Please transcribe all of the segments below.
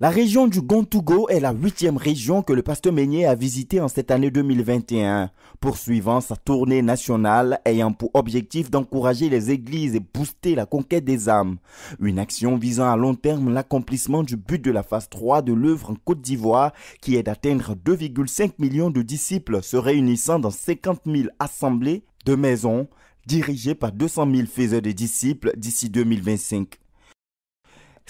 La région du Gontougo est la huitième région que le pasteur Meignier a visitée en cette année 2021, poursuivant sa tournée nationale ayant pour objectif d'encourager les églises et booster la conquête des âmes. Une action visant à long terme l'accomplissement du but de la phase 3 de l'œuvre en Côte d'Ivoire qui est d'atteindre 2,5 millions de disciples se réunissant dans 50 000 assemblées de maisons dirigées par 200 000 faiseurs de disciples d'ici 2025.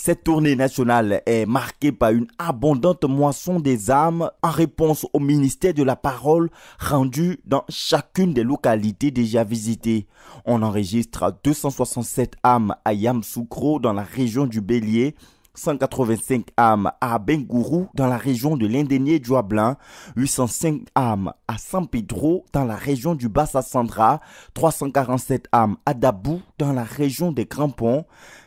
Cette tournée nationale est marquée par une abondante moisson des âmes en réponse au ministère de la parole rendu dans chacune des localités déjà visitées. On enregistre 267 âmes à Yamsoukro dans la région du Bélier, 185 âmes à Bengourou dans la région de l'Indénier Blanc, 805 âmes à San Pedro dans la région du Bas-Sassandra, 347 âmes à Dabou dans la région des Grands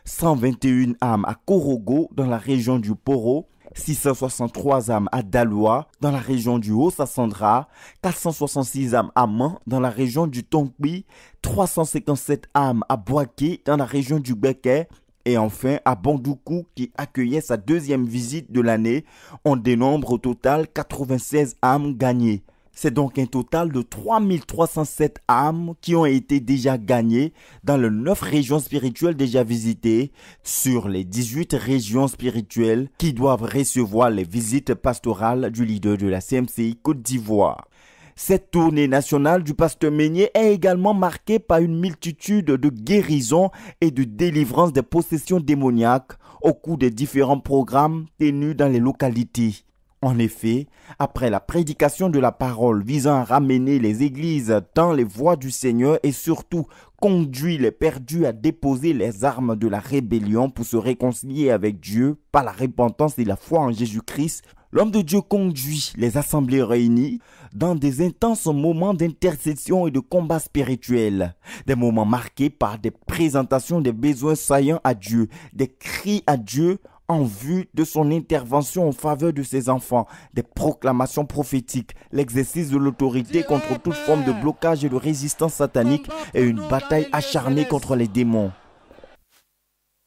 121 âmes à Korogo dans la région du Poro, 663 âmes à dalois dans la région du Haut-Sassandra, 466 âmes à Mans dans la région du Tonkpi, 357 âmes à Boaké dans la région du Béquet, et enfin, à Bandoukou, qui accueillait sa deuxième visite de l'année, on dénombre au total 96 âmes gagnées. C'est donc un total de 3307 âmes qui ont été déjà gagnées dans les 9 régions spirituelles déjà visitées sur les 18 régions spirituelles qui doivent recevoir les visites pastorales du leader de la CMCI Côte d'Ivoire. Cette tournée nationale du pasteur Meunier est également marquée par une multitude de guérisons et de délivrances des possessions démoniaques au cours des différents programmes tenus dans les localités. En effet, après la prédication de la parole visant à ramener les églises dans les voies du Seigneur et surtout conduit les perdus à déposer les armes de la rébellion pour se réconcilier avec Dieu par la repentance et la foi en Jésus-Christ, L'homme de Dieu conduit les assemblées réunies dans des intenses moments d'intercession et de combat spirituel, des moments marqués par des présentations des besoins saillants à Dieu, des cris à Dieu en vue de son intervention en faveur de ses enfants, des proclamations prophétiques, l'exercice de l'autorité contre toute forme de blocage et de résistance satanique et une bataille acharnée contre les démons.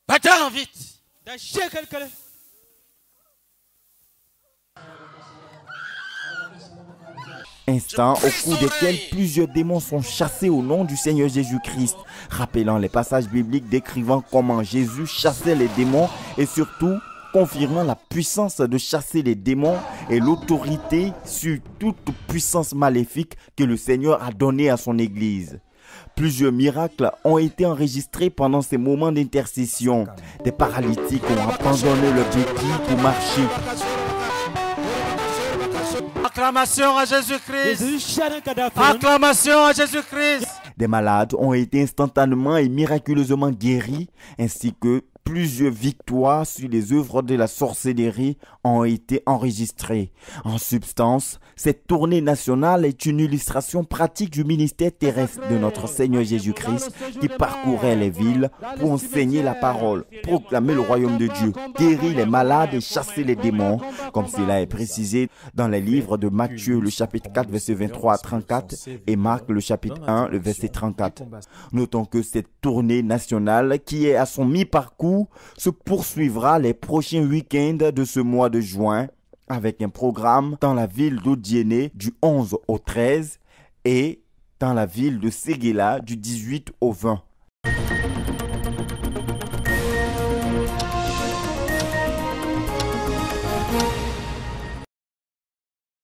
Bataille vite Instant, au cours desquels plusieurs démons sont chassés au nom du Seigneur Jésus-Christ, rappelant les passages bibliques décrivant comment Jésus chassait les démons et surtout confirmant la puissance de chasser les démons et l'autorité sur toute puissance maléfique que le Seigneur a donnée à son Église. Plusieurs miracles ont été enregistrés pendant ces moments d'intercession. Des paralytiques ont abandonné leur bébé pour marcher. Acclamation à Jésus-Christ. Acclamation à Jésus-Christ. Des malades ont été instantanément et miraculeusement guéris, ainsi que plusieurs victoires sur les œuvres de la sorcellerie ont été enregistrées. En substance, cette tournée nationale est une illustration pratique du ministère terrestre de notre Seigneur Jésus-Christ qui parcourait les villes pour enseigner la parole, proclamer le royaume de Dieu, guérir les malades et chasser les démons, comme cela est précisé dans les livres de Matthieu le chapitre 4 verset 23 à 34 et Marc le chapitre 1 le verset 34. Notons que cette tournée nationale qui est à son mi-parcours se poursuivra les prochains week-ends de ce mois de juin avec un programme dans la ville d'Odiené du 11 au 13 et dans la ville de Séguéla du 18 au 20.